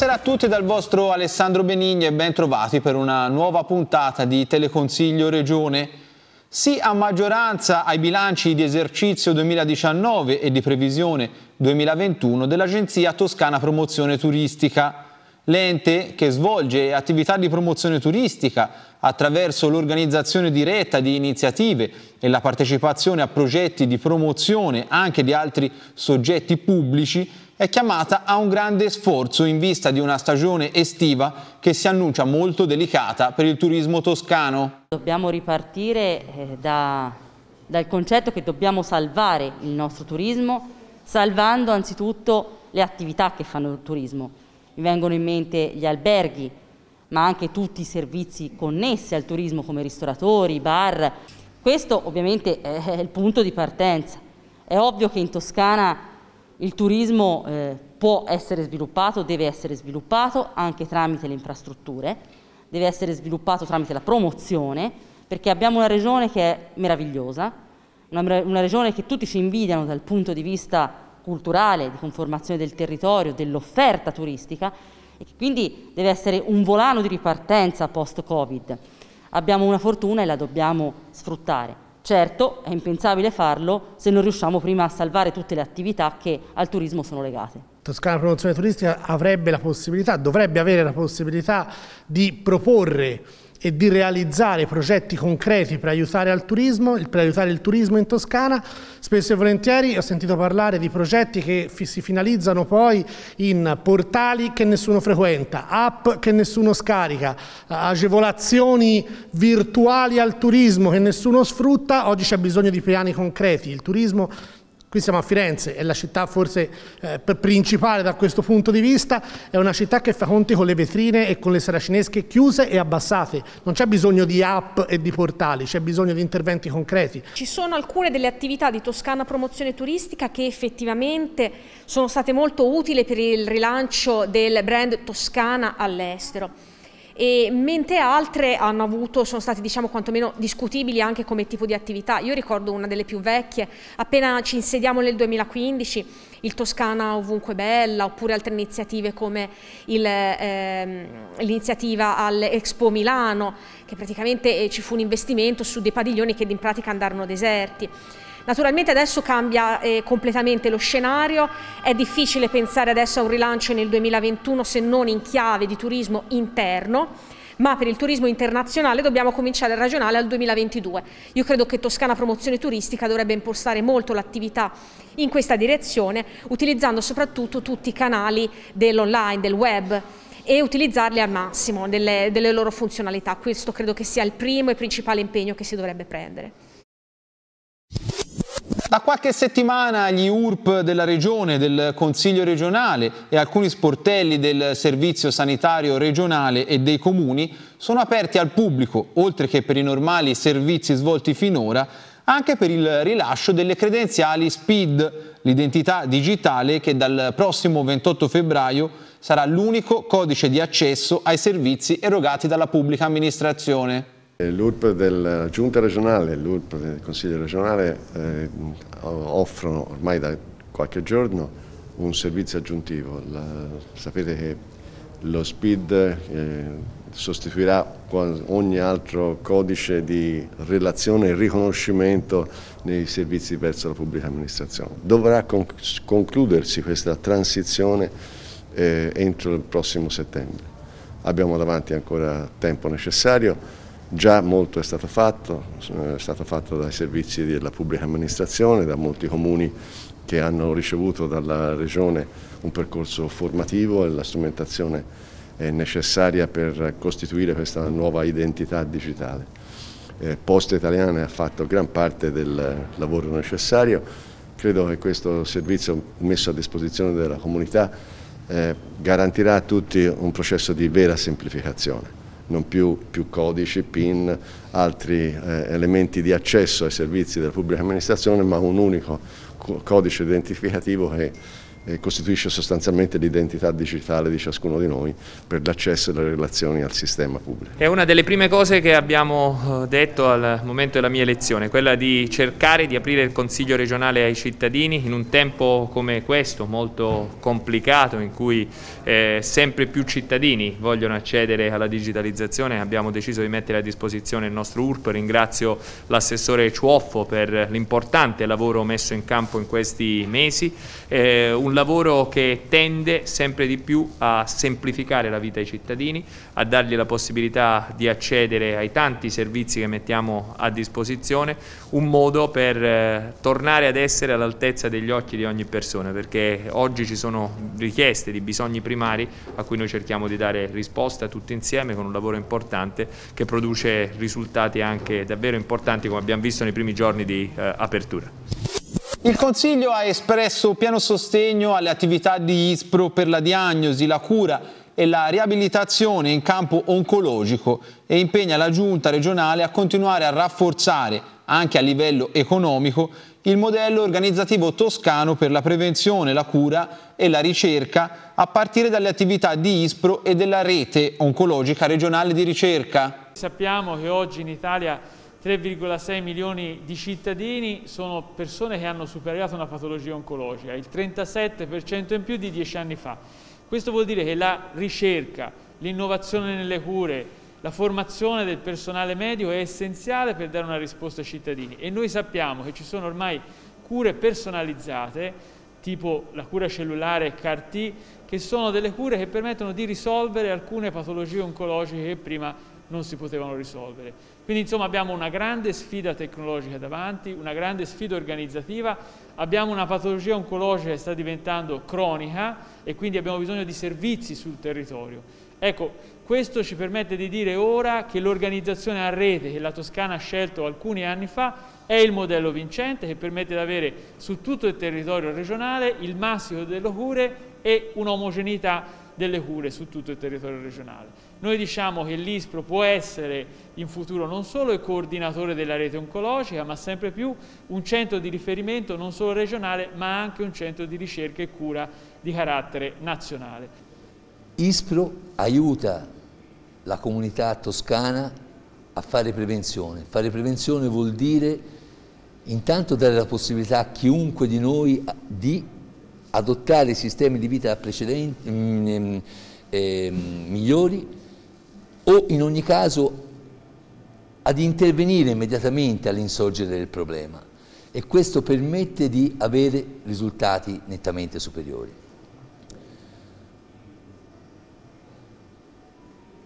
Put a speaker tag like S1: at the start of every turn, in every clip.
S1: Buonasera a tutti dal vostro Alessandro Benigni e ben trovati per una nuova puntata di Teleconsiglio Regione. Sì a maggioranza ai bilanci di esercizio 2019 e di previsione 2021 dell'Agenzia Toscana Promozione Turistica. L'ente che svolge attività di promozione turistica attraverso l'organizzazione diretta di iniziative e la partecipazione a progetti di promozione anche di altri soggetti pubblici è chiamata a un grande sforzo in vista di una stagione estiva che si annuncia molto delicata per il turismo toscano.
S2: Dobbiamo ripartire eh, da, dal concetto che dobbiamo salvare il nostro turismo, salvando anzitutto le attività che fanno il turismo. Mi vengono in mente gli alberghi, ma anche tutti i servizi connessi al turismo come ristoratori, bar. Questo ovviamente è il punto di partenza. È ovvio che in Toscana il turismo eh, può essere sviluppato, deve essere sviluppato anche tramite le infrastrutture, deve essere sviluppato tramite la promozione, perché abbiamo una regione che è meravigliosa, una, una regione che tutti ci invidiano dal punto di vista culturale, di conformazione del territorio, dell'offerta turistica, e che quindi deve essere un volano di ripartenza post-Covid. Abbiamo una fortuna e la dobbiamo sfruttare. Certo, è impensabile farlo se non riusciamo prima a salvare tutte le attività che al turismo sono legate.
S3: Toscana Promozione Turistica avrebbe la possibilità, dovrebbe avere la possibilità di proporre e di realizzare progetti concreti per aiutare, turismo, per aiutare, il turismo in Toscana. Spesso e volentieri ho sentito parlare di progetti che si finalizzano poi in portali che nessuno frequenta, app che nessuno scarica, agevolazioni virtuali al turismo che nessuno sfrutta. Oggi c'è bisogno di piani concreti. Il turismo Qui siamo a Firenze, è la città forse eh, principale da questo punto di vista, è una città che fa conti con le vetrine e con le saracinesche chiuse e abbassate. Non c'è bisogno di app e di portali, c'è bisogno di interventi concreti.
S4: Ci sono alcune delle attività di Toscana Promozione Turistica che effettivamente sono state molto utili per il rilancio del brand Toscana all'estero e mentre altre hanno avuto, sono state diciamo quantomeno discutibili anche come tipo di attività. Io ricordo una delle più vecchie, appena ci insediamo nel 2015, il Toscana ovunque bella, oppure altre iniziative come ehm, l'iniziativa ehm, all'Expo Milano, che praticamente eh, ci fu un investimento su dei padiglioni che in pratica andarono deserti. Naturalmente adesso cambia eh, completamente lo scenario, è difficile pensare adesso a un rilancio nel 2021 se non in chiave di turismo interno ma per il turismo internazionale dobbiamo cominciare a ragionare al 2022. Io credo che Toscana Promozione Turistica dovrebbe impostare molto l'attività in questa direzione, utilizzando soprattutto tutti i canali dell'online, del web e utilizzarli al massimo delle, delle loro funzionalità. Questo credo che sia il primo e principale impegno che si dovrebbe prendere.
S1: Da qualche settimana gli URP della Regione, del Consiglio regionale e alcuni sportelli del Servizio sanitario regionale e dei comuni sono aperti al pubblico, oltre che per i normali servizi svolti finora, anche per il rilascio delle credenziali SPID, l'identità digitale che dal prossimo 28 febbraio sarà l'unico codice di accesso ai servizi erogati dalla pubblica amministrazione.
S3: L'URP della Giunta regionale e l'URP del Consiglio regionale eh, offrono ormai da qualche giorno un servizio aggiuntivo. La, sapete che lo SPID eh, sostituirà ogni altro codice di relazione e riconoscimento nei servizi verso la pubblica amministrazione. Dovrà concludersi questa transizione eh, entro il prossimo settembre. Abbiamo davanti ancora tempo necessario. Già molto è stato fatto, eh, è stato fatto dai servizi della pubblica amministrazione, da molti comuni che hanno ricevuto dalla Regione un percorso formativo e la strumentazione necessaria per costituire questa nuova identità digitale. Eh, Poste Italiane ha fatto gran parte del lavoro necessario, credo che questo servizio messo a disposizione della comunità eh, garantirà a tutti un processo di vera semplificazione non più, più codici, PIN, altri eh, elementi di accesso ai servizi della pubblica amministrazione, ma un unico codice identificativo che eh, costituisce sostanzialmente l'identità digitale di ciascuno di noi per l'accesso e le relazioni al sistema pubblico.
S5: È una delle prime cose che abbiamo eh, detto al momento della mia elezione, quella di cercare di aprire il Consiglio regionale ai cittadini in un tempo come questo, molto complicato, in cui eh, sempre più cittadini vogliono accedere alla digitalizzazione. Abbiamo deciso di mettere a disposizione il nostro URP. Ringrazio l'assessore Ciuoffo per l'importante lavoro messo in campo in questi mesi. Eh, un lavoro che tende sempre di più a semplificare la vita ai cittadini, a dargli la possibilità di accedere ai tanti servizi che mettiamo a disposizione, un modo per eh, tornare ad essere all'altezza degli occhi di ogni persona, perché oggi ci sono richieste di bisogni primari a cui noi cerchiamo di dare risposta tutti insieme con un lavoro importante che produce risultati anche davvero importanti come abbiamo visto nei primi giorni di eh, apertura.
S1: Il Consiglio ha espresso pieno sostegno alle attività di ISPRO per la diagnosi, la cura e la riabilitazione in campo oncologico e impegna la Giunta regionale a continuare a rafforzare, anche a livello economico, il modello organizzativo toscano per la prevenzione, la cura e la ricerca a partire dalle attività di ISPRO e della rete oncologica regionale di ricerca.
S6: Sappiamo che oggi in Italia 3,6 milioni di cittadini sono persone che hanno superato una patologia oncologica, il 37% in più di dieci anni fa. Questo vuol dire che la ricerca, l'innovazione nelle cure, la formazione del personale medico è essenziale per dare una risposta ai cittadini e noi sappiamo che ci sono ormai cure personalizzate tipo la cura cellulare CAR-T che sono delle cure che permettono di risolvere alcune patologie oncologiche che prima non si potevano risolvere. Quindi insomma abbiamo una grande sfida tecnologica davanti, una grande sfida organizzativa, abbiamo una patologia oncologica che sta diventando cronica e quindi abbiamo bisogno di servizi sul territorio. Ecco, questo ci permette di dire ora che l'organizzazione a rete che la Toscana ha scelto alcuni anni fa è il modello vincente che permette di avere su tutto il territorio regionale il massimo delle cure e un'omogeneità delle cure su tutto il territorio regionale. Noi diciamo che l'ISPRO può essere in futuro non solo il coordinatore della rete oncologica, ma sempre più un centro di riferimento non solo regionale, ma anche un centro di ricerca e cura di carattere nazionale.
S7: ISPRO aiuta la comunità toscana a fare prevenzione. Fare prevenzione vuol dire intanto dare la possibilità a chiunque di noi di adottare sistemi di vita precedenti, mh, mm, eh, ehm, migliori o in ogni caso ad intervenire immediatamente all'insorgere del problema e questo permette di avere risultati nettamente superiori.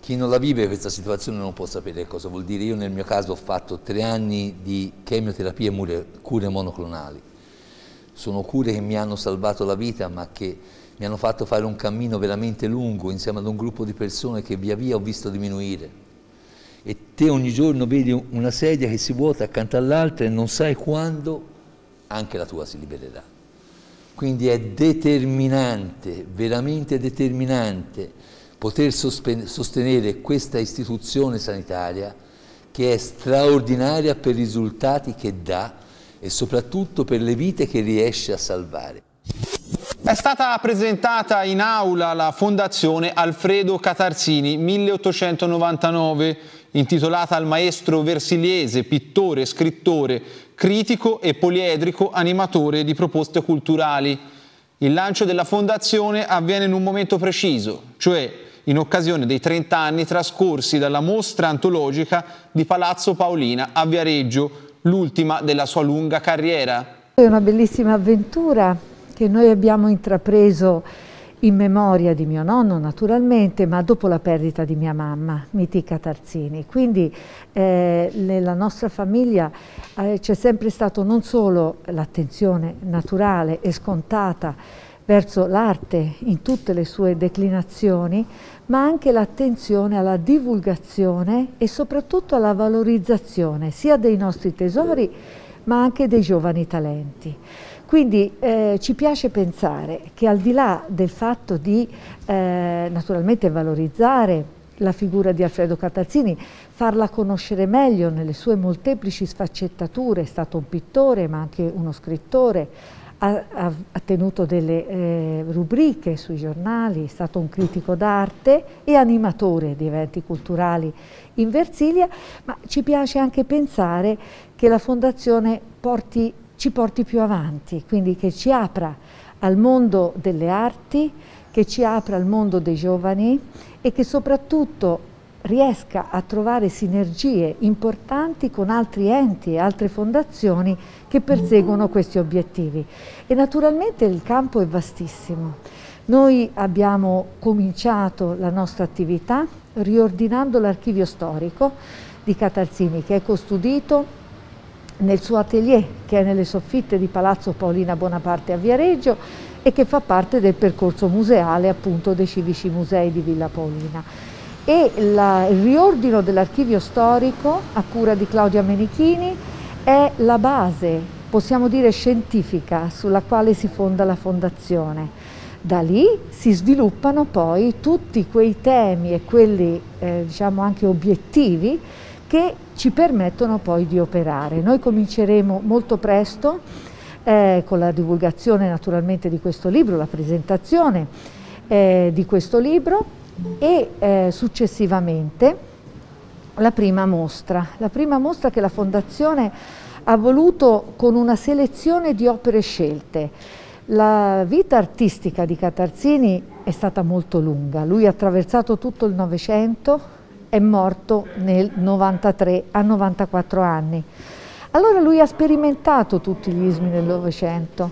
S7: Chi non la vive questa situazione non può sapere cosa vuol dire. Io nel mio caso ho fatto tre anni di chemioterapia e cure monoclonali sono cure che mi hanno salvato la vita, ma che mi hanno fatto fare un cammino veramente lungo insieme ad un gruppo di persone che via via ho visto diminuire. E te ogni giorno vedi una sedia che si vuota accanto all'altra e non sai quando anche la tua si libererà. Quindi è determinante, veramente determinante, poter sostenere questa istituzione sanitaria che è straordinaria per i risultati che dà e soprattutto per le vite che riesce a salvare.
S1: È stata presentata in aula la Fondazione Alfredo Catarzini 1899, intitolata al maestro versiliese, pittore, scrittore, critico e poliedrico animatore di proposte culturali. Il lancio della fondazione avviene in un momento preciso, cioè in occasione dei 30 anni trascorsi dalla mostra antologica di Palazzo Paolina a Viareggio, l'ultima della sua lunga carriera.
S8: È una bellissima avventura che noi abbiamo intrapreso in memoria di mio nonno naturalmente, ma dopo la perdita di mia mamma, Mitica Tarzini. Quindi eh, nella nostra famiglia eh, c'è sempre stato non solo l'attenzione naturale e scontata verso l'arte in tutte le sue declinazioni, ma anche l'attenzione alla divulgazione e soprattutto alla valorizzazione sia dei nostri tesori ma anche dei giovani talenti. Quindi eh, ci piace pensare che al di là del fatto di eh, naturalmente valorizzare la figura di Alfredo Catazzini, farla conoscere meglio nelle sue molteplici sfaccettature, è stato un pittore ma anche uno scrittore, ha, ha tenuto delle eh, rubriche sui giornali, è stato un critico d'arte e animatore di eventi culturali in Versilia, ma ci piace anche pensare che la Fondazione porti, ci porti più avanti, quindi che ci apra al mondo delle arti, che ci apra al mondo dei giovani e che soprattutto riesca a trovare sinergie importanti con altri enti e altre fondazioni che perseguono questi obiettivi. E naturalmente il campo è vastissimo. Noi abbiamo cominciato la nostra attività riordinando l'archivio storico di Catalzini che è custodito nel suo atelier che è nelle soffitte di Palazzo Paolina Bonaparte a Viareggio e che fa parte del percorso museale appunto dei civici musei di Villa Paolina e la, il riordino dell'archivio storico a cura di Claudia Menichini è la base, possiamo dire scientifica, sulla quale si fonda la fondazione. Da lì si sviluppano poi tutti quei temi e quelli eh, diciamo anche obiettivi che ci permettono poi di operare. Noi cominceremo molto presto eh, con la divulgazione naturalmente di questo libro, la presentazione eh, di questo libro e eh, successivamente la prima mostra, la prima mostra che la Fondazione ha voluto con una selezione di opere scelte. La vita artistica di Catarzini è stata molto lunga, lui ha attraversato tutto il Novecento, è morto nel 93 a 94 anni. Allora lui ha sperimentato tutti gli ismi del Novecento,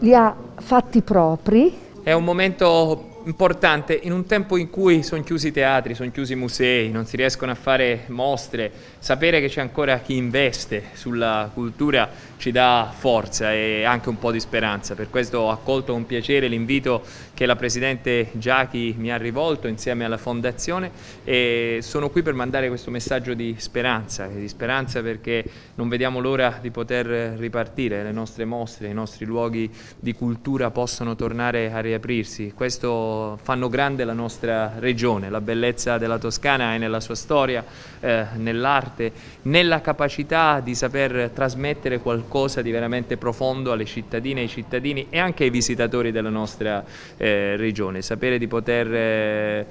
S8: li ha fatti propri.
S5: È un momento importante in un tempo in cui sono chiusi i teatri, sono chiusi i musei, non si riescono a fare mostre, sapere che c'è ancora chi investe sulla cultura ci dà forza e anche un po' di speranza. Per questo ho accolto con piacere l'invito che la Presidente Giachi mi ha rivolto insieme alla Fondazione e sono qui per mandare questo messaggio di speranza, di speranza perché non vediamo l'ora di poter ripartire, le nostre mostre, i nostri luoghi di cultura possono tornare a riaprirsi, questo fanno grande la nostra regione, la bellezza della Toscana è nella sua storia, eh, nell'arte, nella capacità di saper trasmettere qualcosa di veramente profondo alle cittadine, ai cittadini e anche ai visitatori della nostra eh, eh, regione, sapere di poter eh,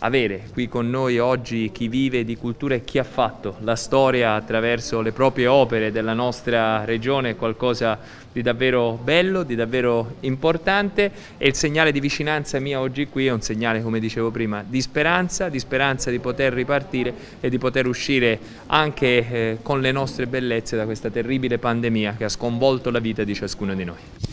S5: avere qui con noi oggi chi vive di cultura e chi ha fatto la storia attraverso le proprie opere della nostra regione è qualcosa di davvero bello, di davvero importante e il segnale di vicinanza mia oggi qui è un segnale, come dicevo prima, di speranza, di speranza di poter ripartire e di poter uscire anche eh, con le nostre bellezze da questa terribile pandemia che ha sconvolto la vita di ciascuno di noi.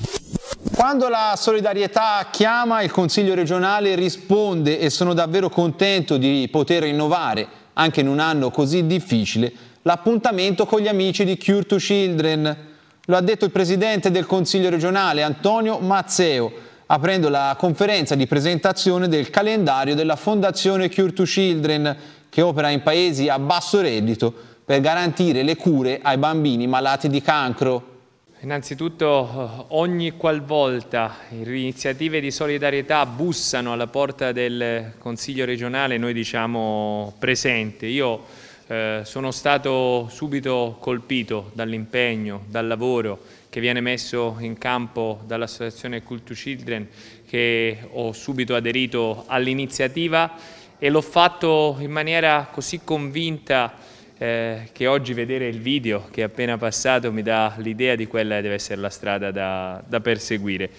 S1: Quando la solidarietà chiama, il Consiglio regionale risponde e sono davvero contento di poter innovare, anche in un anno così difficile, l'appuntamento con gli amici di Cure to Children. Lo ha detto il Presidente del Consiglio regionale, Antonio Mazzeo, aprendo la conferenza di presentazione del calendario della Fondazione Cure to Children, che opera in paesi a basso reddito per garantire le cure ai bambini malati di cancro.
S5: Innanzitutto eh, ogni qualvolta iniziative di solidarietà bussano alla porta del Consiglio regionale noi diciamo presente. Io eh, sono stato subito colpito dall'impegno, dal lavoro che viene messo in campo dall'associazione Cult Children che ho subito aderito all'iniziativa e l'ho fatto in maniera così convinta eh, che oggi vedere il video che è appena passato mi dà l'idea di quella che deve essere la strada da, da perseguire.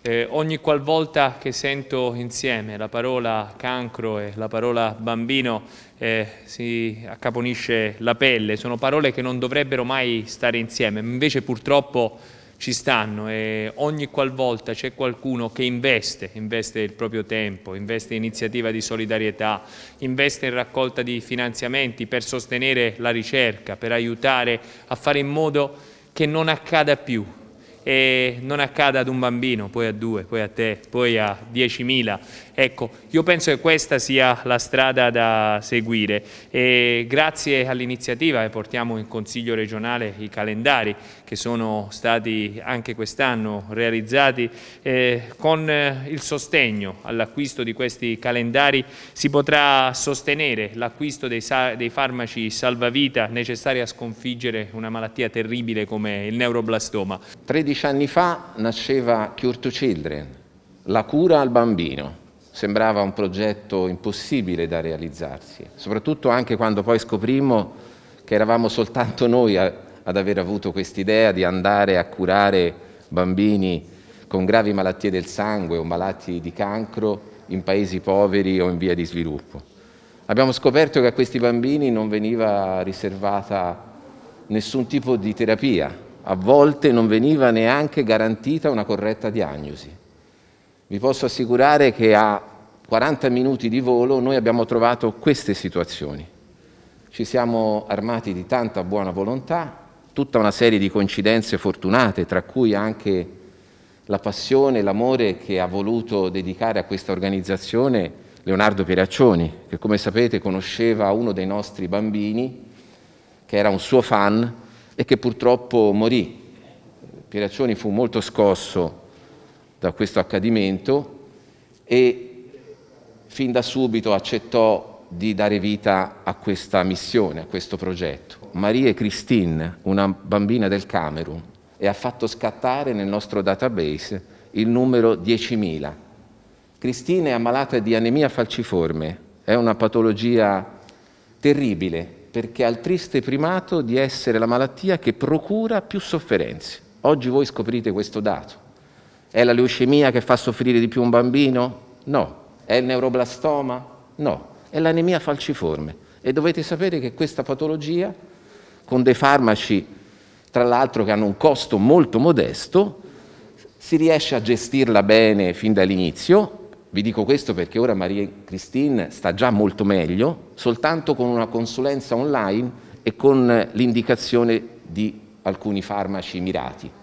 S5: Eh, ogni qualvolta che sento insieme la parola cancro e la parola bambino eh, si accaponisce la pelle, sono parole che non dovrebbero mai stare insieme, invece purtroppo ci stanno e ogni qualvolta c'è qualcuno che investe, investe il proprio tempo, investe in iniziativa di solidarietà, investe in raccolta di finanziamenti per sostenere la ricerca, per aiutare a fare in modo che non accada più e non accada ad un bambino, poi a due, poi a te, poi a 10.000 Ecco, io penso che questa sia la strada da seguire e grazie all'iniziativa portiamo in Consiglio regionale i calendari che sono stati anche quest'anno realizzati eh, con eh, il sostegno all'acquisto di questi calendari si potrà sostenere l'acquisto dei, dei farmaci salvavita necessari a sconfiggere una malattia terribile come il neuroblastoma.
S9: 13 anni fa nasceva Cure to Children, la cura al bambino sembrava un progetto impossibile da realizzarsi, soprattutto anche quando poi scoprimmo che eravamo soltanto noi a, ad aver avuto quest'idea di andare a curare bambini con gravi malattie del sangue o malati di cancro in paesi poveri o in via di sviluppo. Abbiamo scoperto che a questi bambini non veniva riservata nessun tipo di terapia, a volte non veniva neanche garantita una corretta diagnosi. Vi posso assicurare che a 40 minuti di volo noi abbiamo trovato queste situazioni. Ci siamo armati di tanta buona volontà, tutta una serie di coincidenze fortunate, tra cui anche la passione e l'amore che ha voluto dedicare a questa organizzazione Leonardo Pieraccioni, che come sapete conosceva uno dei nostri bambini, che era un suo fan e che purtroppo morì. Pieraccioni fu molto scosso da questo accadimento e fin da subito accettò di dare vita a questa missione, a questo progetto. Marie Christine, una bambina del Camerun, e ha fatto scattare nel nostro database il numero 10.000. Christine è ammalata di anemia falciforme, è una patologia terribile perché ha il triste primato di essere la malattia che procura più sofferenze. Oggi voi scoprite questo dato è la leucemia che fa soffrire di più un bambino? No. È il neuroblastoma? No. È l'anemia falciforme. E dovete sapere che questa patologia, con dei farmaci, tra l'altro che hanno un costo molto modesto, si riesce a gestirla bene fin dall'inizio. Vi dico questo perché ora Maria Christine sta già molto meglio, soltanto con una consulenza online e con l'indicazione di alcuni farmaci mirati.